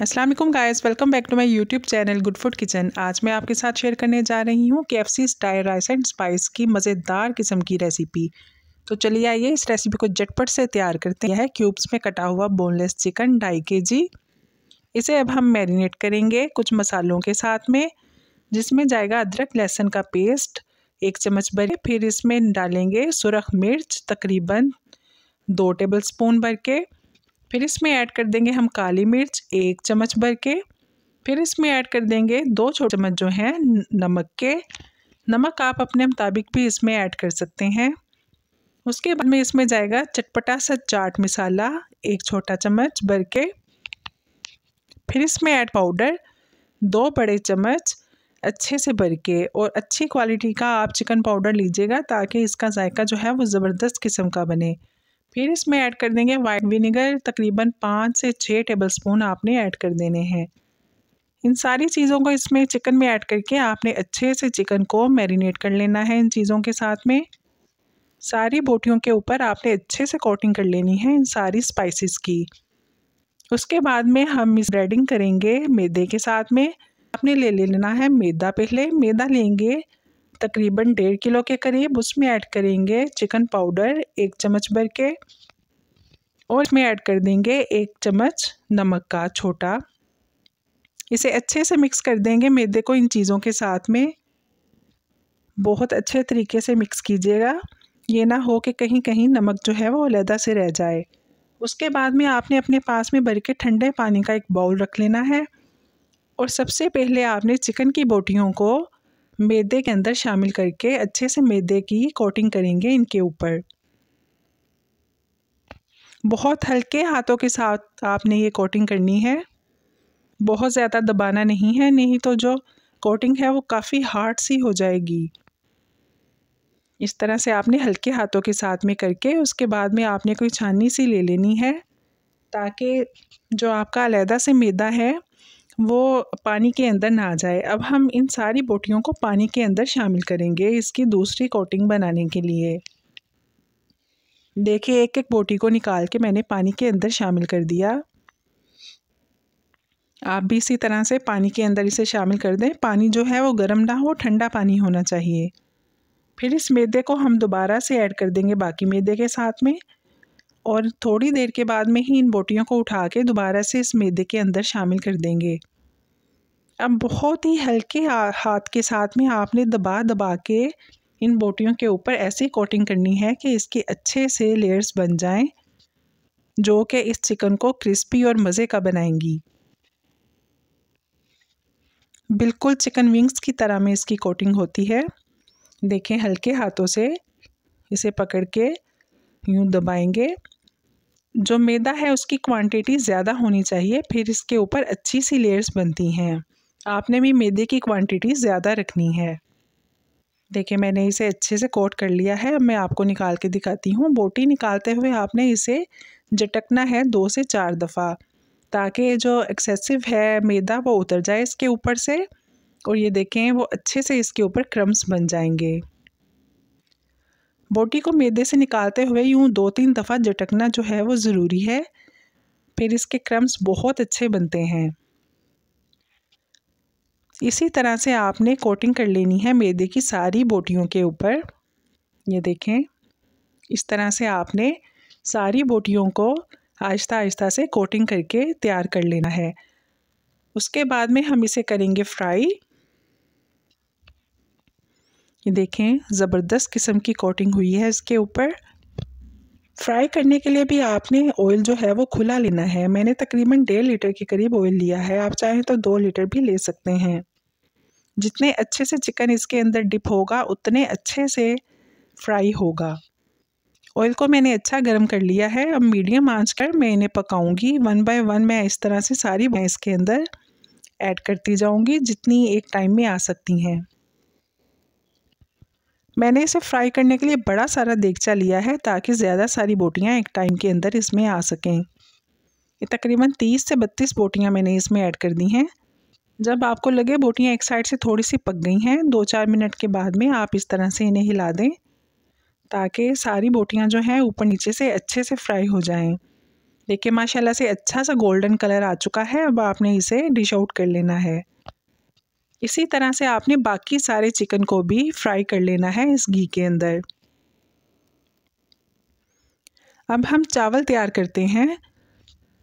Aslam guys welcome back to my YouTube channel good food kitchen आज मैं आपके साथ शेयर करने जा रही हूँ K F C style rice and spice की मज़ेदार किस्म की रेसिपी तो चलिए आइए इस रेसिपी को झटपट से तैयार करते हैं क्यूब्स में कटा हुआ बोनलेस चिकन ढाई के जी इसे अब हम मैरिनेट करेंगे कुछ मसालों के साथ में जिसमें जाएगा अदरक लहसुन का पेस्ट एक चम्मच भर फिर इसमें डालेंगे सुरख मिर्च तकरीबन दो टेबल स्पून भर के फिर इसमें ऐड कर देंगे हम काली मिर्च एक चम्मच भर के फिर इसमें ऐड कर देंगे दो छोटे चम्मच जो हैं नमक के नमक आप अपने मुताबिक भी इसमें ऐड कर सकते हैं उसके बाद में इसमें जाएगा चटपटा सा चाट मसाला एक छोटा चम्मच भर के फिर इसमें ऐड पाउडर दो बड़े चम्मच अच्छे से भर के और अच्छी क्वालिटी का आप चिकन पाउडर लीजिएगा ताकि इसका जायका जो है वो ज़बरदस्त किस्म का बने फिर इसमें ऐड कर देंगे वाइट विनेगर तकरीबन पाँच से छः टेबल स्पून आपने ऐड कर देने हैं इन सारी चीज़ों को इसमें चिकन में ऐड करके आपने अच्छे से चिकन को मैरिनेट कर लेना है इन चीज़ों के साथ में सारी बोटियों के ऊपर आपने अच्छे से कोटिंग कर लेनी है इन सारी स्पाइसेस की उसके बाद में हम इस ब्रेडिंग करेंगे मैदे के साथ में आपने ले लेना है मैदा पहले मैदा लेंगे तकरीबन डेढ़ किलो के करीब उसमें ऐड करेंगे चिकन पाउडर एक चम्मच भर के और इसमें ऐड कर देंगे एक चम्मच नमक का छोटा इसे अच्छे से मिक्स कर देंगे मैदे को इन चीज़ों के साथ में बहुत अच्छे तरीके से मिक्स कीजिएगा ये ना हो कि कहीं कहीं नमक जो है वो अलहदा से रह जाए उसके बाद में आपने अपने पास में भर के ठंडे पानी का एक बाउल रख लेना है और सबसे पहले आपने चिकन की बोटियों को मैदे के अंदर शामिल करके अच्छे से मैदे की कोटिंग करेंगे इनके ऊपर बहुत हल्के हाथों के साथ आपने ये कोटिंग करनी है बहुत ज़्यादा दबाना नहीं है नहीं तो जो कोटिंग है वो काफ़ी हार्ड सी हो जाएगी इस तरह से आपने हल्के हाथों के साथ में करके उसके बाद में आपने कोई छानी सी ले लेनी है ताकि जो आपका अलहदा से मैदा है वो पानी के अंदर ना आ जाए अब हम इन सारी बोटियों को पानी के अंदर शामिल करेंगे इसकी दूसरी कोटिंग बनाने के लिए देखिए एक एक बोटी को निकाल के मैंने पानी के अंदर शामिल कर दिया आप भी इसी तरह से पानी के अंदर इसे शामिल कर दें पानी जो है वो गर्म ना हो ठंडा पानी होना चाहिए फिर इस मैदे को हम दोबारा से ऐड कर देंगे बाकी मैदे के साथ में और थोड़ी देर के बाद में ही इन बोटियों को उठा के दोबारा से इस मैदे के अंदर शामिल कर देंगे अब बहुत ही हल्के हाथ के साथ में आपने दबा दबा के इन बोटियों के ऊपर ऐसी कोटिंग करनी है कि इसके अच्छे से लेयर्स बन जाएं जो कि इस चिकन को क्रिस्पी और मज़े का बनाएंगी बिल्कुल चिकन विंग्स की तरह में इसकी कोटिंग होती है देखें हल्के हाथों से इसे पकड़ के यूँ दबाएंगे जो मैदा है उसकी क्वांटिटी ज़्यादा होनी चाहिए फिर इसके ऊपर अच्छी सी लेयर्स बनती हैं आपने भी मैदे की क्वांटिटी ज़्यादा रखनी है देखिए मैंने इसे अच्छे से कोट कर लिया है अब मैं आपको निकाल के दिखाती हूँ बोटी निकालते हुए आपने इसे झटकना है दो से चार दफ़ा ताकि जो एक्सेसिव है मैदा वो उतर जाए इसके ऊपर से और ये देखें वो अच्छे से इसके ऊपर क्रम्स बन जाएंगे बोटी को मैदे से निकालते हुए यूँ दो तीन दफ़ा झटकना जो है वो ज़रूरी है फिर इसके क्रम्स बहुत अच्छे बनते हैं इसी तरह से आपने कोटिंग कर लेनी है मैदे की सारी बोटियों के ऊपर ये देखें इस तरह से आपने सारी बोटियों को आहिस्ता आहिस्ता से कोटिंग करके तैयार कर लेना है उसके बाद में हम इसे करेंगे फ्राई ये देखें ज़बरदस्त किस्म की कोटिंग हुई है इसके ऊपर फ्राई करने के लिए भी आपने ऑयल जो है वो खुला लेना है मैंने तकरीबन डेढ़ लीटर के करीब ऑयल लिया है आप चाहें तो दो लीटर भी ले सकते हैं जितने अच्छे से चिकन इसके अंदर डिप होगा उतने अच्छे से फ्राई होगा ऑयल को मैंने अच्छा गर्म कर लिया है अब मीडियम आंच कर मैं इन्हें पकाऊंगी वन बाय वन मैं इस तरह से सारी मैं इसके अंदर ऐड करती जाऊंगी जितनी एक टाइम में आ सकती हैं मैंने इसे फ्राई करने के लिए बड़ा सारा देगचा लिया है ताकि ज़्यादा सारी बोटियाँ एक टाइम के अंदर इसमें आ सकें तकरीबन तीस से बत्तीस बोटियाँ मैंने इसमें ऐड कर दी हैं जब आपको लगे बोटियाँ एक साइड से थोड़ी सी पक गई हैं दो चार मिनट के बाद में आप इस तरह से इन्हें हिला दें ताकि सारी बोटियाँ जो हैं ऊपर नीचे से अच्छे से फ्राई हो जाएं। देखिए माशाल्लाह से अच्छा सा गोल्डन कलर आ चुका है अब आपने इसे डिश आउट कर लेना है इसी तरह से आपने बाकी सारे चिकन को भी फ्राई कर लेना है इस घी के अंदर अब हम चावल तैयार करते हैं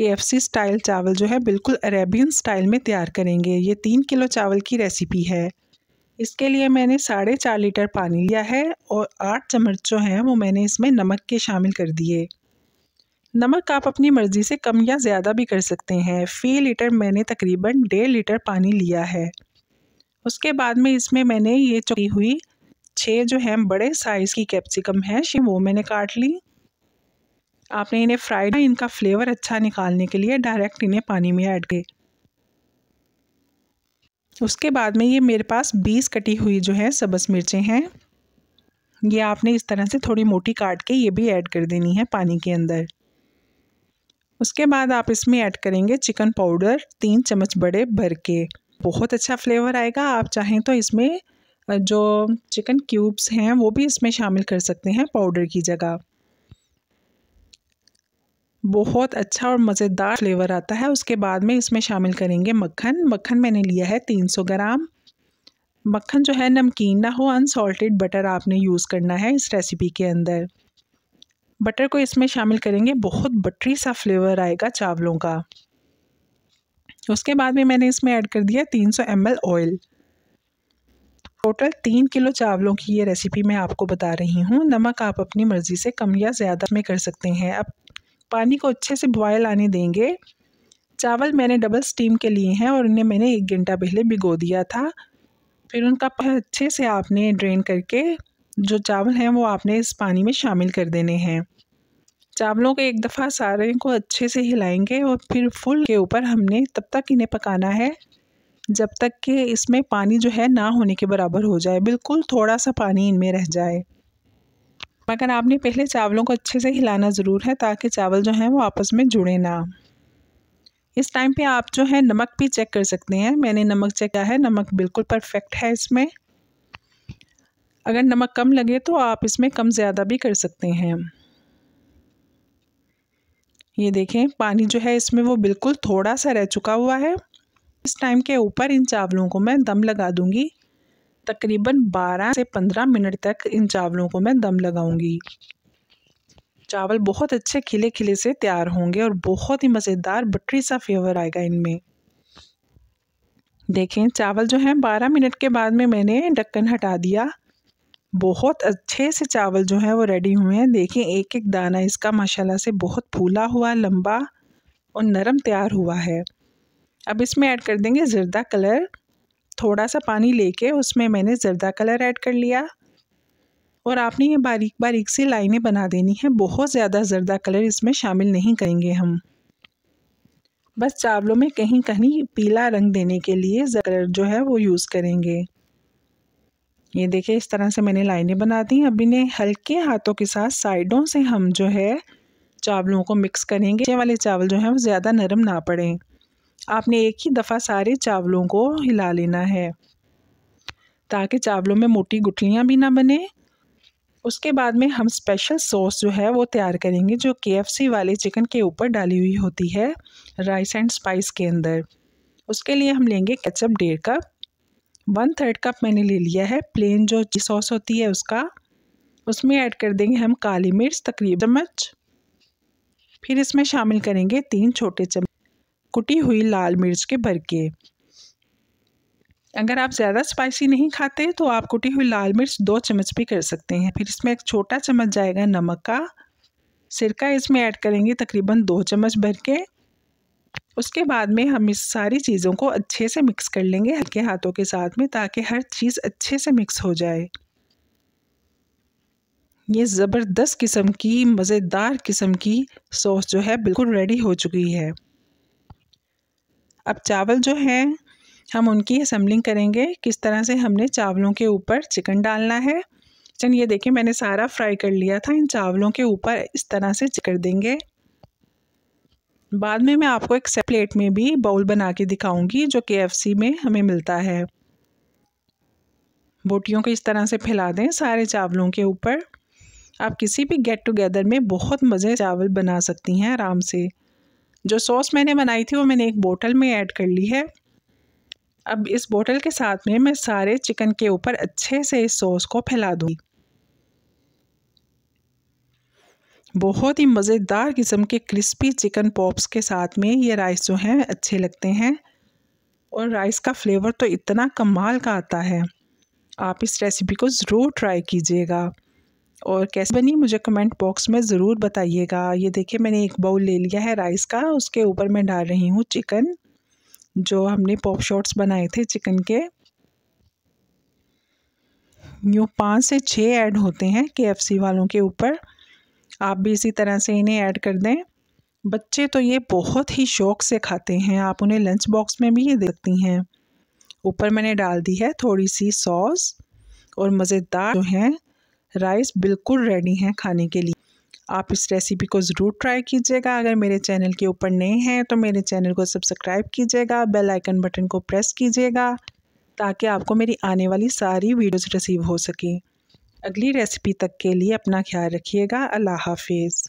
के स्टाइल चावल जो है बिल्कुल अरेबियन स्टाइल में तैयार करेंगे ये तीन किलो चावल की रेसिपी है इसके लिए मैंने साढ़े चार लीटर पानी लिया है और आठ चम्मच जो हैं वो मैंने इसमें नमक के शामिल कर दिए नमक आप अपनी मर्ज़ी से कम या ज़्यादा भी कर सकते हैं फ़ी लीटर मैंने तकरीबन डेढ़ लीटर पानी लिया है उसके बाद में इसमें मैंने ये चुकी हुई छः जो हैं बड़े साइज़ की कैप्सिकम है वो मैंने काट ली आपने इन्हें फ्राइड इनका फ्लेवर अच्छा निकालने के लिए डायरेक्ट इन्हें पानी में ऐड किए उसके बाद में ये मेरे पास बीस कटी हुई जो है सब्ज़ मिर्चें हैं ये आपने इस तरह से थोड़ी मोटी काट के ये भी ऐड कर देनी है पानी के अंदर उसके बाद आप इसमें ऐड करेंगे चिकन पाउडर तीन चम्मच बड़े भर के बहुत अच्छा फ्लेवर आएगा आप चाहें तो इसमें जो चिकन क्यूब्स हैं वो भी इसमें शामिल कर सकते हैं पाउडर की जगह बहुत अच्छा और मज़ेदार फ्लेवर आता है उसके बाद में इसमें शामिल करेंगे मक्खन मक्खन मैंने लिया है 300 ग्राम मक्खन जो है नमकीन ना हो अनसॉल्टेड बटर आपने यूज़ करना है इस रेसिपी के अंदर बटर को इसमें शामिल करेंगे बहुत बटरी सा फ्लेवर आएगा चावलों का उसके बाद में मैंने इसमें ऐड कर दिया 300 सौ ऑयल टोटल तीन किलो चावलों की ये रेसिपी मैं आपको बता रही हूँ नमक आप अपनी मर्ज़ी से कम या ज़्यादा में कर सकते हैं अब पानी को अच्छे से बॉयल आने देंगे चावल मैंने डबल स्टीम के लिए हैं और इन्हें मैंने एक घंटा पहले भिगो दिया था फिर उनका अच्छे से आपने ड्रेन करके जो चावल हैं वो आपने इस पानी में शामिल कर देने हैं चावलों तो को एक दफ़ा सारे को अच्छे से हिलाएंगे और फिर फुल के ऊपर हमने तब तक इन्हें पकाना है जब तक कि इसमें पानी जो है ना होने के बराबर हो जाए बिल्कुल थोड़ा सा पानी इनमें रह जाए मगर आपने पहले चावलों को अच्छे से हिलाना ज़रूर है ताकि चावल जो हैं वो आपस में जुड़े ना इस टाइम पे आप जो है नमक भी चेक कर सकते हैं मैंने नमक चेक किया है नमक बिल्कुल परफेक्ट है इसमें अगर नमक कम लगे तो आप इसमें कम ज़्यादा भी कर सकते हैं ये देखें पानी जो है इसमें वो बिल्कुल थोड़ा सा रह चुका हुआ है इस टाइम के ऊपर इन चावलों को मैं दम लगा दूंगी तकरीबन 12 से 15 मिनट तक इन चावलों को मैं दम लगाऊंगी चावल बहुत अच्छे खिले खिले से तैयार होंगे और बहुत ही मज़ेदार बटरी सा फ्लेवर आएगा इनमें देखें चावल जो हैं 12 मिनट के बाद में मैंने ढक्कन हटा दिया बहुत अच्छे से चावल जो है वो रेडी हुए हैं देखें एक एक दाना इसका माशाल्लाह से बहुत फूला हुआ लंबा और नरम तैयार हुआ है अब इसमें ऐड कर देंगे ज़रदा कलर थोड़ा सा पानी लेके उसमें मैंने ज़रदा कलर ऐड कर लिया और आपने ये बारीक बारीक सी लाइनें बना देनी है बहुत ज़्यादा ज़रदा कलर इसमें शामिल नहीं करेंगे हम बस चावलों में कहीं कहीं पीला रंग देने के लिए कलर जो है वो यूज़ करेंगे ये देखिए इस तरह से मैंने लाइनें बना दी अब इन्हें हल्के हाथों के साथ साइडों से हम जो है चावलों को मिक्स करेंगे ये वाले चावल जो हैं वो ज़्यादा नरम ना पड़ें आपने एक ही दफ़ा सारे चावलों को हिला लेना है ताकि चावलों में मोटी गुठलियाँ भी ना बने उसके बाद में हम स्पेशल सॉस जो है वो तैयार करेंगे जो के वाले चिकन के ऊपर डाली हुई होती है राइस एंड स्पाइस के अंदर उसके लिए हम लेंगे केचप डेढ़ कप वन थर्ड कप मैंने ले लिया है प्लेन जो सॉस होती है उसका उसमें ऐड कर देंगे हम काली मिर्च तकरीब चम्मच फिर इसमें शामिल करेंगे तीन छोटे चम्मच कुटी हुई लाल मिर्च के भरके अगर आप ज़्यादा स्पाइसी नहीं खाते तो आप कुटी हुई लाल मिर्च दो चम्मच भी कर सकते हैं फिर इसमें एक छोटा चम्मच जाएगा नमक का सिरका इसमें ऐड करेंगे तकरीबन दो चम्मच भर के उसके बाद में हम इस सारी चीज़ों को अच्छे से मिक्स कर लेंगे हल्के हाथों के साथ में ताकि हर चीज़ अच्छे से मिक्स हो जाए ये ज़बरदस्त किस्म की मज़ेदार किस्म की सॉस जो है बिल्कुल रेडी हो चुकी है अब चावल जो हैं हम उनकी असम्बलिंग करेंगे किस तरह से हमने चावलों के ऊपर चिकन डालना है चल ये देखिए मैंने सारा फ्राई कर लिया था इन चावलों के ऊपर इस तरह से चिकन देंगे बाद में मैं आपको एक प्लेट में भी बाउल बना के दिखाऊंगी जो के में हमें मिलता है बोटियों को इस तरह से फैला दें सारे चावलों के ऊपर आप किसी भी गेट टुगेदर में बहुत मज़े चावल बना सकती हैं आराम से जो सॉस मैंने बनाई थी वो मैंने एक बोतल में ऐड कर ली है अब इस बोतल के साथ में मैं सारे चिकन के ऊपर अच्छे से इस सॉस को फैला दूँगी बहुत ही मज़ेदार किस्म के क्रिस्पी चिकन पॉप्स के साथ में ये राइस जो हैं अच्छे लगते हैं और राइस का फ्लेवर तो इतना कमाल का आता है आप इस रेसिपी को ज़रूर ट्राई कीजिएगा और कैसे बनी मुझे कमेंट बॉक्स में ज़रूर बताइएगा ये देखिए मैंने एक बाउल ले लिया है राइस का उसके ऊपर मैं डाल रही हूँ चिकन जो हमने पॉप शॉट्स बनाए थे चिकन के यूँ पाँच से छः ऐड होते हैं के वालों के ऊपर आप भी इसी तरह से इन्हें ऐड कर दें बच्चे तो ये बहुत ही शौक से खाते हैं आप उन्हें लंच बॉक्स में भी ये देखती हैं ऊपर मैंने डाल दी है थोड़ी सी सॉस और मज़ेदार जो हैं राइस बिल्कुल रेडी हैं खाने के लिए आप इस रेसिपी को ज़रूर ट्राई कीजिएगा अगर मेरे चैनल के ऊपर नए हैं तो मेरे चैनल को सब्सक्राइब कीजिएगा बेल आइकन बटन को प्रेस कीजिएगा ताकि आपको मेरी आने वाली सारी वीडियोस रिसीव हो सकें अगली रेसिपी तक के लिए अपना ख्याल रखिएगा अल्लाह हाफिज़